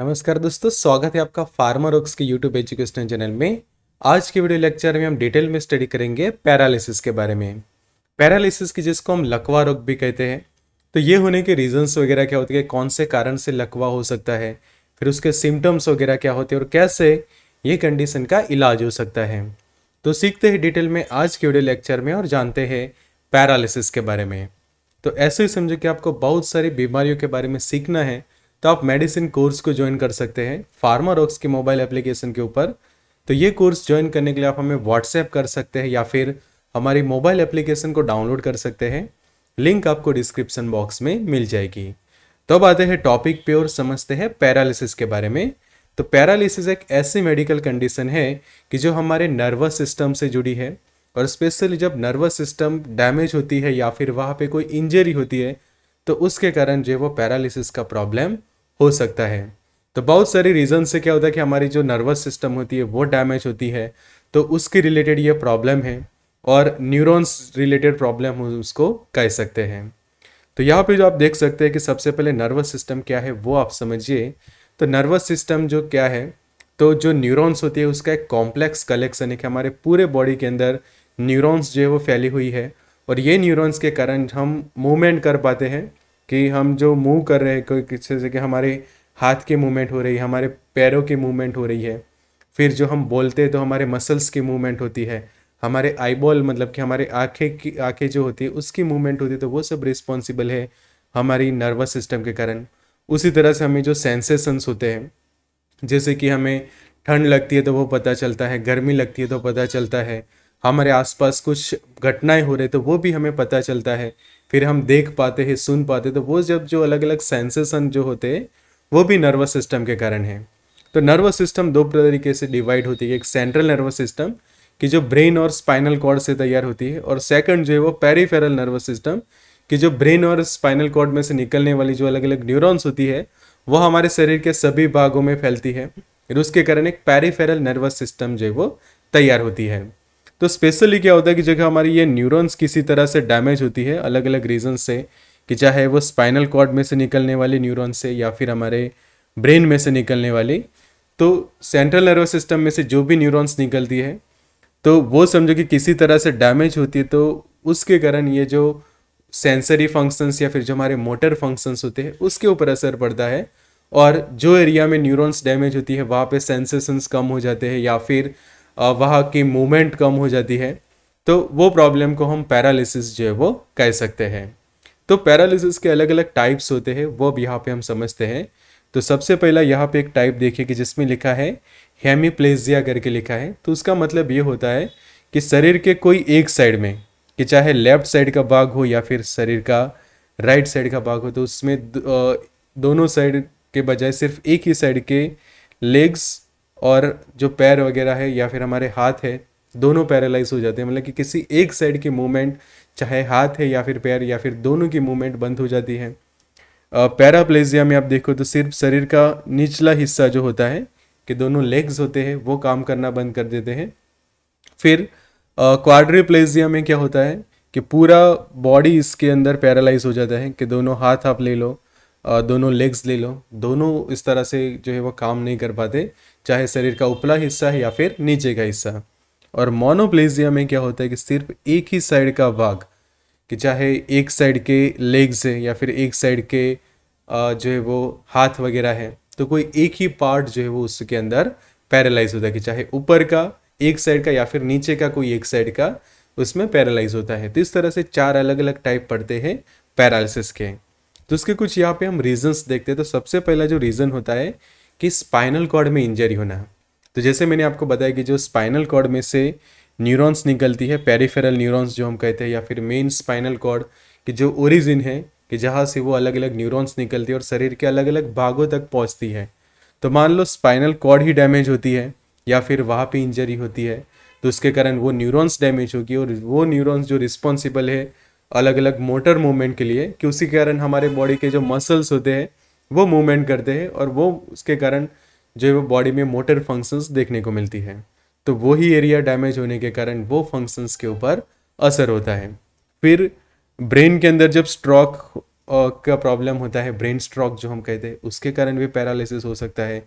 नमस्कार दोस्तों स्वागत है आपका फार्मर वर्क्स के यूट्यूब एजुकेशन चैनल में आज के वीडियो लेक्चर में हम डिटेल में स्टडी करेंगे पैरालिसिस के बारे में पैरालिसिस की जिसको हम लकवा रोग भी कहते हैं तो ये होने के रीजंस वगैरह क्या होते हैं कौन से कारण से लकवा हो सकता है फिर उसके सिम्टम्स वगैरह क्या होते हैं और कैसे ये कंडीशन का इलाज हो सकता है तो सीखते हैं डिटेल में आज के वीडियो लेक्चर में और जानते हैं पैरालिसिस के बारे में तो ऐसे ही समझो कि आपको बहुत सारी बीमारियों के बारे में सीखना है तो आप मेडिसिन कोर्स को ज्वाइन कर सकते हैं फार्मारोक्स के मोबाइल एप्लीकेशन के ऊपर तो ये कोर्स ज्वाइन करने के लिए आप हमें व्हाट्सएप कर सकते हैं या फिर हमारी मोबाइल एप्लीकेशन को डाउनलोड कर सकते हैं लिंक आपको डिस्क्रिप्शन बॉक्स में मिल जाएगी तो अब आते हैं टॉपिक पे और समझते हैं पैरालिसिस के बारे में तो पैरालिसिस एक ऐसी मेडिकल कंडीशन है कि जो हमारे नर्वस सिस्टम से जुड़ी है और स्पेशली जब नर्वस सिस्टम डैमेज होती है या फिर वहाँ पे कोई इंजरी होती है तो उसके कारण जो है वो पैरालिसिस का प्रॉब्लम हो सकता है तो बहुत सारी रीज़न से क्या होता है कि हमारी जो नर्वस सिस्टम होती है वो डैमेज होती है तो उसके रिलेटेड ये प्रॉब्लम है और न्यूरॉन्स रिलेटेड प्रॉब्लम उसको कह सकते हैं तो यहाँ पे जो आप देख सकते हैं कि सबसे पहले नर्वस सिस्टम क्या है वो आप समझिए तो नर्वस सिस्टम जो क्या है तो जो न्यूरॉन्स होती है उसका एक कॉम्प्लेक्स कलेक्शन है कि हमारे पूरे बॉडी के अंदर न्यूरॉन्स जो है वो फैली हुई है और ये न्यूरॉन्स के कारण हम मूवमेंट कर पाते हैं कि हम जो मूव कर रहे हैं कोई किसी से कि हमारे हाथ की मूवमेंट हो रही है हमारे पैरों की मूवमेंट हो रही है फिर जो हम बोलते हैं तो हमारे मसल्स की मूवमेंट होती है हमारे आईबॉल मतलब कि हमारे आँखें की आँखें जो होती है उसकी मूवमेंट होती है तो वो सब रिस्पॉन्सिबल है हमारी नर्वस सिस्टम के कारण उसी तरह से हमें जो सेंसेशंस होते हैं जैसे कि हमें ठंड लगती है तो वो पता चलता है गर्मी लगती है तो पता चलता है हमारे आसपास कुछ घटनाएं हो रही तो वो भी हमें पता चलता है फिर हम देख पाते हैं सुन पाते तो वो जब जो अलग अलग सेंसेसन जो होते हैं वो भी नर्वस सिस्टम के कारण है तो नर्वस सिस्टम दो तरीके से डिवाइड होती है एक सेंट्रल नर्वस सिस्टम कि जो ब्रेन और स्पाइनल कॉर्ड से तैयार होती है और सेकंड जो है वो पेरीफेरल नर्वस सिस्टम कि जो ब्रेन और स्पाइनल कॉर्ड में से निकलने वाली जो अलग अलग न्यूरॉन्स होती है वो हमारे शरीर के सभी भागों में फैलती है और उसके कारण एक पेरीफेरल नर्वस सिस्टम जो है वो तैयार होती है तो स्पेशली क्या होता है कि जगह हमारी ये न्यूरॉन्स किसी तरह से डैमेज होती है अलग अलग रीज़न से कि चाहे वो स्पाइनल कॉर्ड में से निकलने वाले न्यूरॉन से या फिर हमारे ब्रेन में से निकलने वाली तो सेंट्रल नर्वस सिस्टम में से जो भी न्यूरॉन्स निकलती है तो वो समझो कि किसी तरह से डैमेज होती है तो उसके कारण ये जो सेंसरी फंक्शंस या फिर जो हमारे मोटर फंक्शंस होते हैं उसके ऊपर असर पड़ता है और जो एरिया में न्यूरॉन्स डैमेज होती है वहाँ पे सेंसेशंस कम हो जाते हैं या फिर वहाँ की मूवमेंट कम हो जाती है तो वो प्रॉब्लम को हम पैरालिसिस जो है वो कह सकते हैं तो पैरालिसिस के अलग अलग टाइप्स होते हैं वो अब यहाँ पे हम समझते हैं तो सबसे पहला यहाँ पे एक टाइप देखिए कि जिसमें लिखा है हेमीप्लेजिया करके लिखा है तो उसका मतलब ये होता है कि शरीर के कोई एक साइड में कि चाहे लेफ्ट साइड का भाग हो या फिर शरीर का राइट साइड का भाग हो तो उसमें दोनों साइड के बजाय सिर्फ एक ही साइड के लेग्स और जो पैर वगैरह है या फिर हमारे हाथ है दोनों पैरालाइज हो जाते हैं मतलब कि किसी एक साइड की मूवमेंट चाहे हाथ है या फिर पैर या फिर दोनों की मूवमेंट बंद हो जाती है पैराप्लेजिया में आप देखो तो सिर्फ शरीर का निचला हिस्सा जो होता है कि दोनों लेग्स होते हैं वो काम करना बंद कर देते हैं फिर क्वाड्रीप्लेजिया में क्या होता है कि पूरा बॉडी इसके अंदर पैरालाइज हो जाता है कि दोनों हाथ आप ले लो दोनों लेग्स ले लो दोनों इस तरह से जो है वो काम नहीं कर पाते चाहे शरीर का उपला हिस्सा है या फिर नीचे का हिस्सा और मोनोप्लेजिया में क्या होता है कि सिर्फ एक ही साइड का भाग कि चाहे एक साइड के लेग्स है या फिर एक साइड के जो है वो हाथ वगैरह है तो कोई एक ही पार्ट जो है वो उसके अंदर पैरालाइज होता है कि चाहे ऊपर का एक साइड का या फिर नीचे का कोई एक साइड का उसमें पैरालाइज होता है तो इस तरह से चार अलग अलग टाइप पड़ते हैं पैरालिसिस के तो उसके कुछ यहाँ पे हम रीजंस देखते हैं तो सबसे पहला जो रीज़न होता है कि स्पाइनल कॉर्ड में इंजरी होना तो जैसे मैंने आपको बताया कि जो स्पाइनल कॉर्ड में से न्यूरॉन्स निकलती है पेरिफेरल न्यूरॉन्स जो हम कहते हैं या फिर मेन स्पाइनल कॉर्ड की जो ओरिजिन है कि जहाँ से वो अलग अलग न्यूरॉन्स निकलती है और शरीर के अलग अलग भागों तक पहुँचती है तो मान लो स्पाइनल कॉर्ड ही डैमेज होती है या फिर वहाँ पर इंजरी होती है तो उसके कारण वो न्यूरॉन्स डैमेज होगी और वो न्यूरॉन्स जो रिस्पॉन्सिबल है अलग अलग मोटर मूवमेंट के लिए कि उसी कारण हमारे बॉडी के जो मसल्स होते हैं वो मूवमेंट करते हैं और वो उसके कारण जो है वो बॉडी में मोटर फंक्शंस देखने को मिलती है तो वही एरिया डैमेज होने के कारण वो फंक्शंस के ऊपर असर होता है फिर ब्रेन के अंदर जब स्ट्रोक का प्रॉब्लम होता है ब्रेन स्ट्रोक जो हम कहते हैं उसके कारण भी पैरालिसिस हो सकता है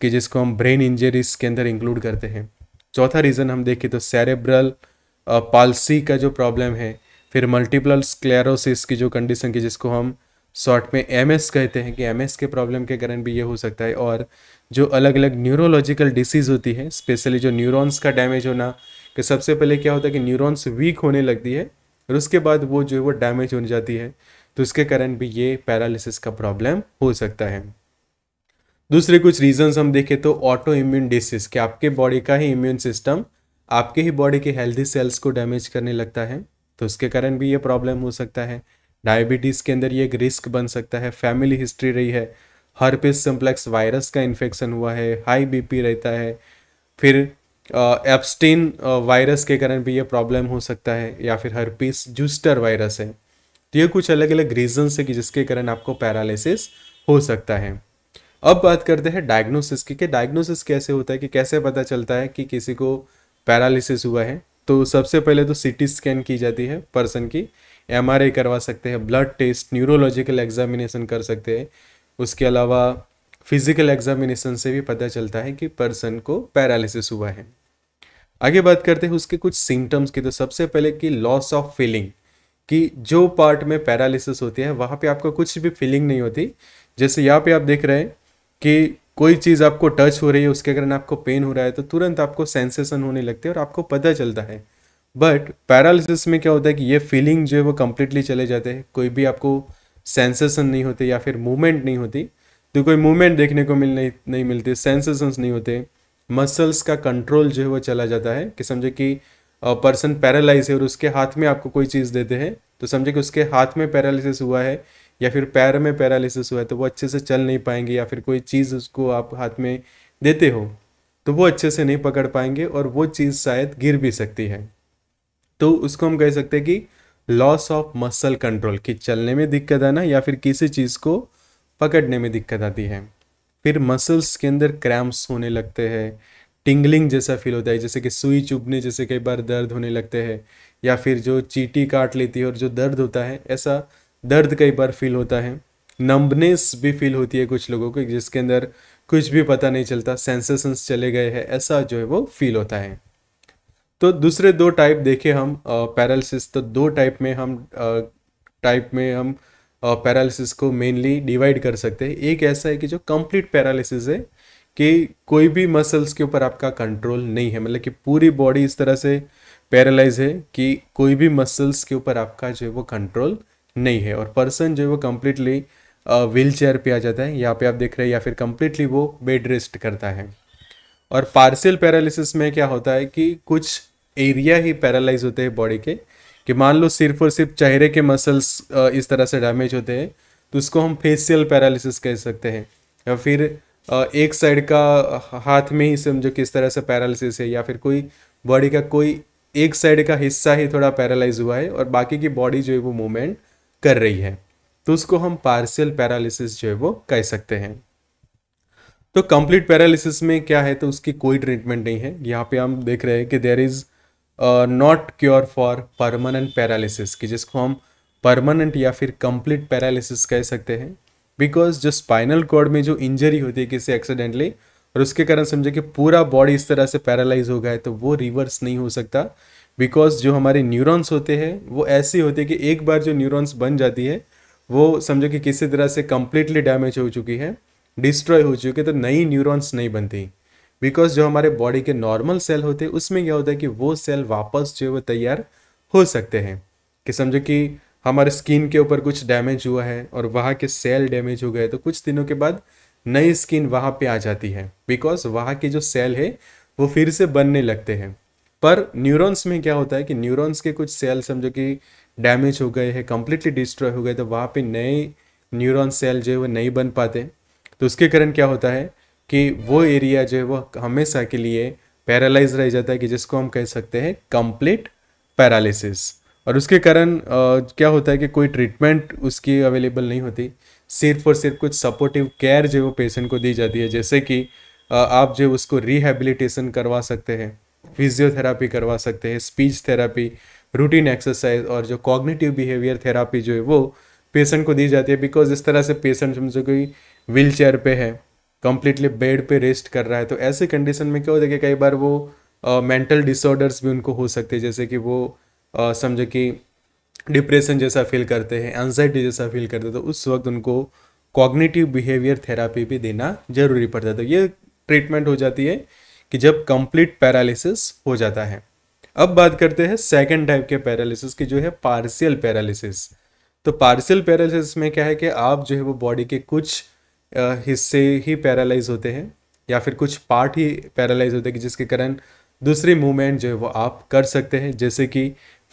कि जिसको हम ब्रेन इंजरीज के अंदर इंक्लूड करते हैं चौथा रीज़न हम देखें तो सेरेब्रल पालसी का जो प्रॉब्लम है फिर मल्टीपल स्क्लेरोसिस की जो कंडीशन की जिसको हम शॉर्ट में एम कहते हैं कि एम के प्रॉब्लम के कारण भी ये हो सकता है और जो अलग अलग न्यूरोलॉजिकल डिसीज़ होती है स्पेशली जो न्यूरॉन्स का डैमेज होना कि सबसे पहले क्या होता है कि न्यूरॉन्स वीक होने लगती है और उसके बाद वो जो है वो डैमेज होने जाती है तो उसके कारण भी ये पैरालिसिस का प्रॉब्लम हो सकता है दूसरे कुछ रीजंस हम देखें तो ऑटो इम्यून डिसीज़ कि आपके बॉडी का ही इम्यून सिस्टम आपके ही बॉडी के हेल्दी सेल्स को डैमेज करने लगता है तो उसके कारण भी ये प्रॉब्लम हो सकता है डायबिटीज़ के अंदर ये एक रिस्क बन सकता है फैमिली हिस्ट्री रही है हर्पिस सिम्प्लेक्स वायरस का इन्फेक्शन हुआ है हाई बीपी रहता है फिर एप्स्टीन वायरस के कारण भी ये प्रॉब्लम हो सकता है या फिर हर्पिस जूस्टर वायरस है तो ये कुछ अलग अलग रीजन्स है कि जिसके कारण आपको पैरालिसिस हो सकता है अब बात करते हैं डायग्नोसिस की कि डायग्नोसिस कैसे होता है कि कैसे पता चलता है कि किसी को पैरालिसिस हुआ है तो सबसे पहले तो सी टी स्कैन की जाती है पर्सन की एम करवा सकते हैं ब्लड टेस्ट न्यूरोलॉजिकल एग्जामिनेशन कर सकते हैं उसके अलावा फिजिकल एग्जामिनेशन से भी पता चलता है कि पर्सन को पैरालिसिस हुआ है आगे बात करते हैं उसके कुछ सिम्टम्स की तो सबसे पहले कि लॉस ऑफ फीलिंग कि जो पार्ट में पैरालिसिस होती है वहाँ पे आपको कुछ भी फीलिंग नहीं होती जैसे यहाँ पे आप देख रहे हैं कि कोई चीज़ आपको टच हो रही है उसके कारण आपको पेन हो रहा है तो तुरंत आपको सेंसेशन होने लगती है और आपको पता चलता है बट पैरालिसिस में क्या होता है कि ये फीलिंग जो है वो कम्प्लीटली चले जाते हैं कोई भी आपको सेंसेशन नहीं होते या फिर मूवमेंट नहीं होती तो कोई मूवमेंट देखने को मिल नहीं नहीं मिलते सेंसेशन नहीं होते मसल्स का कंट्रोल जो है वो चला जाता है कि समझे कि पर्सन पैरालाइज है और उसके हाथ में आपको कोई चीज़ देते हैं तो समझे कि उसके हाथ में पैरालिसिस हुआ है या फिर पैर में पैरालिसिस हुआ है तो वो अच्छे से चल नहीं पाएंगे या फिर कोई चीज़ उसको आप हाथ में देते हो तो वो अच्छे से नहीं पकड़ पाएंगे और वो चीज़ शायद गिर भी सकती है तो उसको हम कह सकते हैं कि लॉस ऑफ मसल कंट्रोल कि चलने में दिक्कत आना या फिर किसी चीज़ को पकड़ने में दिक्कत आती है फिर मसल्स के अंदर क्रैम्प्स होने लगते हैं टिंगलिंग जैसा फील होता है जैसे कि सुई चुभने जैसे कई बार दर्द होने लगते हैं या फिर जो चीटी काट लेती है और जो दर्द होता है ऐसा दर्द कई बार फील होता है नंबनेस भी फील होती है कुछ लोगों को जिसके अंदर कुछ भी पता नहीं चलता सेंसेशंस चले गए हैं ऐसा जो है वो फील होता है तो दूसरे दो टाइप देखे हम पैरालिसिस तो दो टाइप में हम टाइप में हम पैरालिसिस को मेनली डिवाइड कर सकते हैं एक ऐसा है कि जो कंप्लीट पैरालिसिस है कि कोई भी मसल्स के ऊपर आपका कंट्रोल नहीं है मतलब कि पूरी बॉडी इस तरह से पैरालाइज है कि कोई भी मसल्स के ऊपर आपका जो है वो कंट्रोल नहीं है और पर्सन जो है वो कम्प्लीटली व्हील चेयर पर आ जाता है यहाँ पे आप देख रहे हैं या फिर कम्प्लीटली वो बेड रेस्ट करता है और पार्शियल पैरालिसिस में क्या होता है कि कुछ एरिया ही पैरालाइज होते हैं बॉडी के कि मान लो सिर्फ और सिर्फ चेहरे के मसल्स इस तरह से डैमेज होते हैं तो उसको हम फेसियल पैरालिसिस कह सकते हैं या फिर एक साइड का हाथ में ही समझो किस तरह से पैरालिसिस है या फिर कोई बॉडी का कोई एक साइड का हिस्सा ही थोड़ा पैरालाइज हुआ है और बाकी की बॉडी जो है वो मूवमेंट कर रही है तो उसको हम पार्शियल पैरालिसिस जो है वो कह सकते हैं तो कंप्लीट पैरालिसिस में क्या है तो उसकी कोई ट्रीटमेंट नहीं है यहाँ पे हम देख रहे हैं कि there is not cure for permanent paralysis कि जिसको हम परमानेंट या फिर कंप्लीट पैरालिसिस कह सकते हैं बिकॉज जो स्पाइनल कॉर्ड में जो इंजरी होती है किसी एक्सीडेंटली और उसके कारण समझे कि पूरा बॉडी इस तरह से पैरालाइज हो गया है तो वो रिवर्स नहीं हो सकता बिकॉज जो हमारे न्यूरॉन्स होते हैं वो ऐसे होते हैं कि एक बार जो न्यूरॉन्स बन जाती है वो समझो कि किसी तरह से कम्प्लीटली डैमेज हो चुकी है डिस्ट्रॉय हो चुके तो नई न्यूरॉन्स नहीं बनती बिकॉज जो हमारे बॉडी के नॉर्मल सेल होते हैं उसमें क्या होता है कि वो सेल वापस जो है वो तैयार हो सकते हैं कि समझो कि हमारे स्किन के ऊपर कुछ डैमेज हुआ है और वहाँ के सेल डैमेज हो गए तो कुछ दिनों के बाद नई स्किन वहाँ पे आ जाती है बिकॉज वहाँ के जो सेल है वो फिर से बनने लगते हैं पर न्यूरॉन्स में क्या होता है कि न्यूरॉन्स के कुछ सेल समझो कि डैमेज हो गए हैं कम्प्लीटली डिस्ट्रॉय हो गए तो वहाँ पे नए न्यूरॉन सेल जो है वो नहीं बन पाते तो उसके कारण क्या होता है कि वो एरिया जो है वो हमेशा के लिए पैरालाइज रह जाता है कि जिसको हम कह सकते हैं कंप्लीट पैरालिसिस और उसके कारण क्या होता है कि कोई ट्रीटमेंट उसकी अवेलेबल नहीं होती सिर्फ और सिर्फ कुछ सपोर्टिव केयर जो वो पेशेंट को दी जाती है जैसे कि आप जो उसको रिहेबिलिटेशन करवा सकते हैं फिजियोथेरापी करवा सकते हैं स्पीच थेरापी रूटीन एक्सरसाइज और जो कॉग्निटिव बिहेवियर थेरापी जो है वो पेशेंट को दी जाती है बिकॉज इस तरह से पेशेंट समझो कोई व्हील चेयर पे है कम्प्लीटली बेड पे रेस्ट कर रहा है तो ऐसे कंडीशन में क्या होता है कि कई बार वो मेंटल uh, डिसऑर्डर्स भी उनको हो सकते हैं जैसे कि वो uh, समझो कि डिप्रेशन जैसा फील करते हैं एनजाइटी जैसा फील करते हैं तो उस वक्त उनको कॉग्निटिव बिहेवियर थेरापी भी देना जरूरी पड़ता है तो ये ट्रीटमेंट हो जाती है कि जब कंप्लीट पैरालिसिस हो जाता है अब बात करते हैं सेकेंड टाइप के पैरालिसिस की जो है पार्सियल पैरालिसिस तो पार्सियल पैरालिसिस में क्या है कि आप जो है वो बॉडी के कुछ हिस्से ही पैरालाइज होते हैं या फिर कुछ पार्ट ही पैरालाइज होते हैं जिसके कारण दूसरी मूवमेंट जो है वो आप कर सकते हैं जैसे कि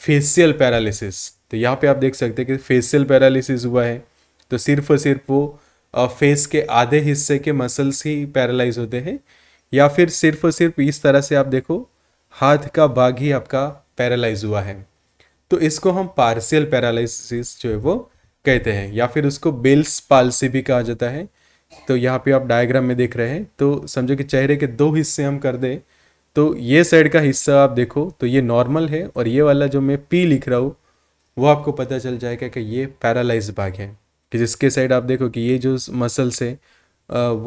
फेसियल पैरालिसिस तो यहाँ पे आप देख सकते हैं कि फेसियल पैरालिसिस हुआ है तो सिर्फ और सिर्फ वो फेस के आधे हिस्से के मसल्स ही पैरालाइज होते हैं या फिर सिर्फ और सिर्फ इस तरह से आप देखो हाथ का भाग ही आपका पैरालाइज हुआ है तो इसको हम पार्शियल पैरालिसिस जो है वो कहते हैं या फिर उसको बेल्स पालसी भी कहा जाता है तो यहाँ पे आप डायग्राम में देख रहे हैं तो समझो कि चेहरे के दो हिस्से हम कर दें तो ये साइड का हिस्सा आप देखो तो ये नॉर्मल है और ये वाला जो मैं पी लिख रहा हूँ वो आपको पता चल जाएगा कि ये पैरालाइज भाग है कि जिसके साइड आप देखो कि ये जो मसल्स है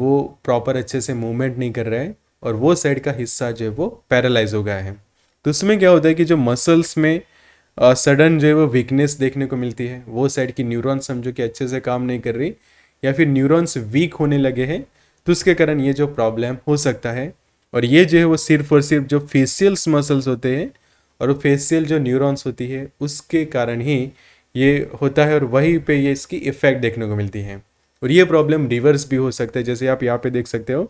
वो प्रॉपर अच्छे से मूवमेंट नहीं कर रहा है और वो साइड का हिस्सा जो है वो पैरालाइज हो गया है तो उसमें क्या होता है कि जो मसल्स में सडन जो है वो वीकनेस देखने को मिलती है वो साइड की न्यूरॉन्स समझो कि अच्छे से काम नहीं कर रही या फिर न्यूरॉन्स वीक होने लगे हैं तो उसके कारण ये जो प्रॉब्लम हो सकता है और ये जो है वो सिर्फ और सिर्फ जो फेसियल्स मसल्स होते हैं और वो फेसियल जो न्यूरॉन्स होती है उसके कारण ही ये होता है और वहीं पे ये इसकी इफ़ेक्ट देखने को मिलती है और ये प्रॉब्लम रिवर्स भी हो सकता है जैसे आप यहाँ पे देख सकते हो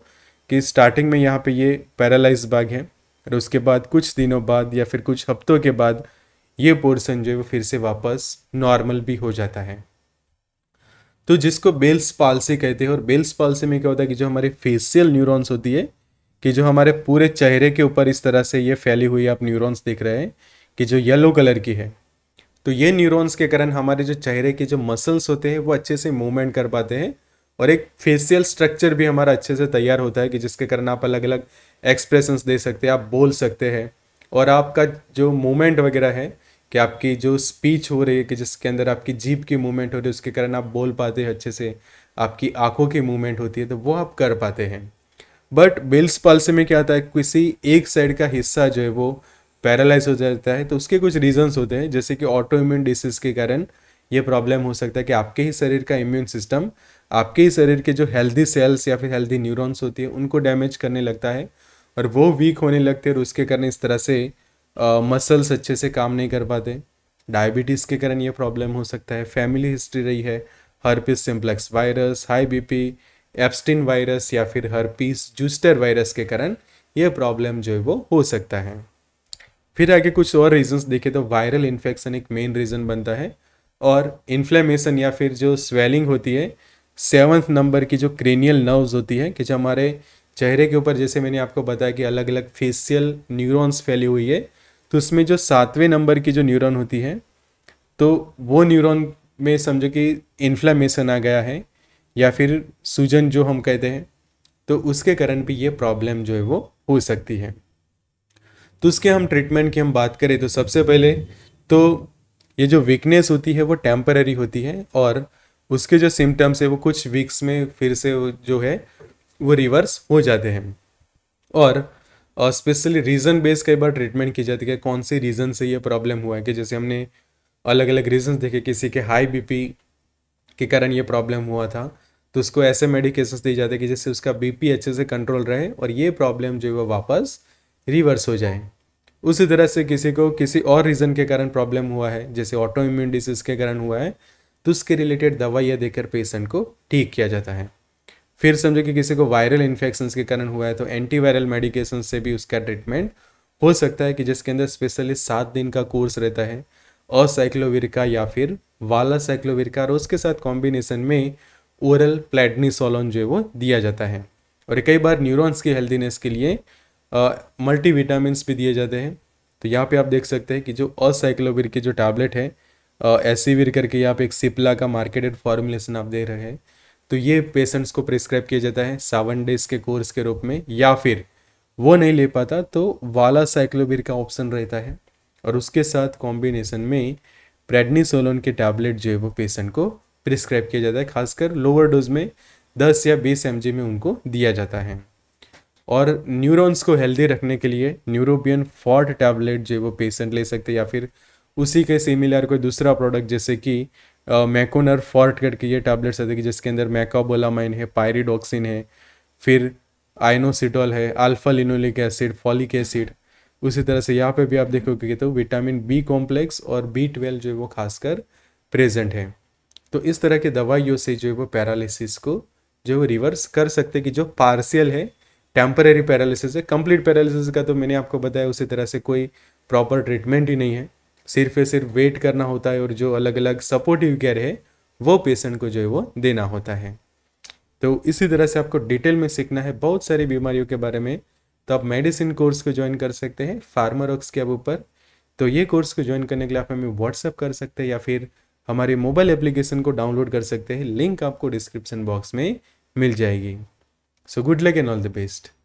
कि स्टार्टिंग में यहाँ पे ये पैरालाइज बाग है और उसके बाद कुछ दिनों बाद या फिर कुछ हफ्तों के बाद ये पोर्सन जो है वो फिर से वापस नॉर्मल भी हो जाता है तो जिसको बेल्स पालसी कहते हैं और बेल्स पालसी में क्या होता है कि जो हमारी फेसियल न्यूरॉन्स होती है कि जो हमारे पूरे चेहरे के ऊपर इस तरह से ये फैली हुई आप न्यूरॉन्स देख रहे हैं कि जो येलो कलर की है तो ये न्यूरॉन्स के कारण हमारे जो चेहरे के जो मसल्स होते हैं वो अच्छे से मूवमेंट कर पाते हैं और एक फेसियल स्ट्रक्चर भी हमारा अच्छे से तैयार होता है कि जिसके कारण आप अलग अलग एक्सप्रेशंस दे सकते हैं आप बोल सकते हैं और आपका जो मूवमेंट वगैरह है कि आपकी जो स्पीच हो रही है कि जिसके अंदर आपकी जीप की मूवमेंट हो रही है उसके कारण आप बोल पाते हैं अच्छे से आपकी आंखों की मूवमेंट होती है तो वो आप कर पाते हैं बट बिल्स पल्स में क्या होता है किसी एक साइड का हिस्सा जो है वो पैरालाइज हो जाता है तो उसके कुछ रीजंस होते हैं जैसे कि ऑटो इम्यून डिसीज़ के कारण ये प्रॉब्लम हो सकता है कि आपके ही शरीर का इम्यून सिस्टम आपके ही शरीर के जो हेल्दी सेल्स या फिर हेल्दी न्यूरॉन्स होती है उनको डैमेज करने लगता है और वो वीक होने लगते हैं और उसके कारण इस तरह से मसल्स अच्छे से काम नहीं कर पाते डायबिटीज़ के कारण ये प्रॉब्लम हो सकता है फैमिली हिस्ट्री रही है herpes simplex virus high BP Epstein virus या फिर हर्पिस जूस्टर वायरस के कारण ये प्रॉब्लम जो है वो हो सकता है फिर आगे कुछ और रीजंस देखें तो वायरल इन्फेक्शन एक मेन रीज़न बनता है और इन्फ्लेमेशन या फिर जो स्वेलिंग होती है सेवन्थ नंबर की जो क्रेनियल नर्व्स होती है कि जो हमारे चेहरे के ऊपर जैसे मैंने आपको बताया कि अलग अलग फेसियल न्यूरॉन्स फैली हुई है तो उसमें जो सातवें नंबर की जो न्यूरॉन होती है तो वो न्यूरॉन में समझो कि इन्फ्लामेशन आ गया है या फिर सूजन जो हम कहते हैं तो उसके कारण भी ये प्रॉब्लम जो है वो हो सकती है तो उसके हम ट्रीटमेंट की हम बात करें तो सबसे पहले तो ये जो वीकनेस होती है वो टेम्पररी होती है और उसके जो सिम्टम्स है वो कुछ वीक्स में फिर से जो है वो रिवर्स हो जाते हैं और स्पेशली रीज़न बेस कई बार ट्रीटमेंट की जाती है कौन सी रीज़न से ये प्रॉब्लम हुआ है कि जैसे हमने अलग अलग रीजन देखे किसी के हाई बी के कारण ये प्रॉब्लम हुआ था तो उसको ऐसे मेडिकेशंस दिए जाते हैं कि जिससे उसका बी अच्छे से कंट्रोल रहे और ये प्रॉब्लम जो है वापस रिवर्स हो जाए उसी तरह से किसी को किसी और रीज़न के कारण प्रॉब्लम हुआ है जैसे ऑटो इम्यून डिसीज़ के कारण हुआ है तो उसके रिलेटेड दवाइयाँ देकर पेशेंट को ठीक किया जाता है फिर समझो कि किसी को वायरल इन्फेक्शन के कारण हुआ है तो एंटीवायरल मेडिकेशन से भी उसका ट्रीटमेंट हो सकता है कि जिसके अंदर स्पेशली सात दिन का कोर्स रहता है असाइक्लोविर का या फिर वाला साइक्लोविर का और उसके साथ कॉम्बिनेशन में ओरल प्लेटनीसोलोन जो है वो दिया जाता है और कई बार न्यूरॉन्स की हेल्दीनेस के लिए मल्टी भी दिए जाते हैं तो यहाँ पे आप देख सकते हैं कि जो असाइक्लोविर की जो टैबलेट है एसीविर करके यहाँ पे एक सिप्ला का मार्केटेड फॉर्मुलेशन आप दे रहे हैं तो ये पेशेंट्स को प्रिस्क्राइब किया जाता है सेवन डेज के कोर्स के रूप में या फिर वो नहीं ले पाता तो वाला साइक्लोबिर का ऑप्शन रहता है और उसके साथ कॉम्बिनेशन में प्रेडनीसोलोन के टैबलेट जो है वो पेशेंट को प्रिस्क्राइब किया जाता है खासकर लोअर डोज में 10 या 20 एम में उनको दिया जाता है और न्यूरॉन्स को हेल्दी रखने के लिए न्यूरोपियन फॉर्ट टैबलेट जो है वो पेशेंट ले सकते हैं या फिर उसी के सिमिलर कोई दूसरा प्रोडक्ट जैसे कि मैकोनर फॉर्ट करके ये टैबलेट्स आते है कि जिसके अंदर मैकाबोलामाइन है पायरीडॉक्सिन है फिर आइनोसिटॉल है alpha linolenic acid folic acid उसी तरह से यहाँ पे भी आप देखोगे तो विटामिन बी कॉम्प्लेक्स और बी ट्वेल्व जो है वो खासकर प्रेजेंट है तो इस तरह की दवाइयों से जो है वो पैरालिसिस को जो है वो रिवर्स कर सकते कि जो पार्शियल है टेम्परेरी पैरालिसिस है कंप्लीट पैरालिसिस का तो मैंने आपको बताया उसी तरह से कोई प्रॉपर ट्रीटमेंट ही नहीं है सिर्फ सिर्फ वेट करना होता है और जो अलग अलग सपोर्टिव केयर है वो पेशेंट को जो है वो देना होता है तो इसी तरह से आपको डिटेल में सीखना है बहुत सारी बीमारियों के बारे में तो आप मेडिसिन कोर्स को ज्वाइन कर सकते हैं फार्मरॉक्स के ऊपर तो ये कोर्स को ज्वाइन करने के लिए आप हमें व्हाट्सअप कर सकते हैं या फिर हमारे मोबाइल एप्लीकेशन को डाउनलोड कर सकते हैं लिंक आपको डिस्क्रिप्शन बॉक्स में मिल जाएगी so good luck and all the best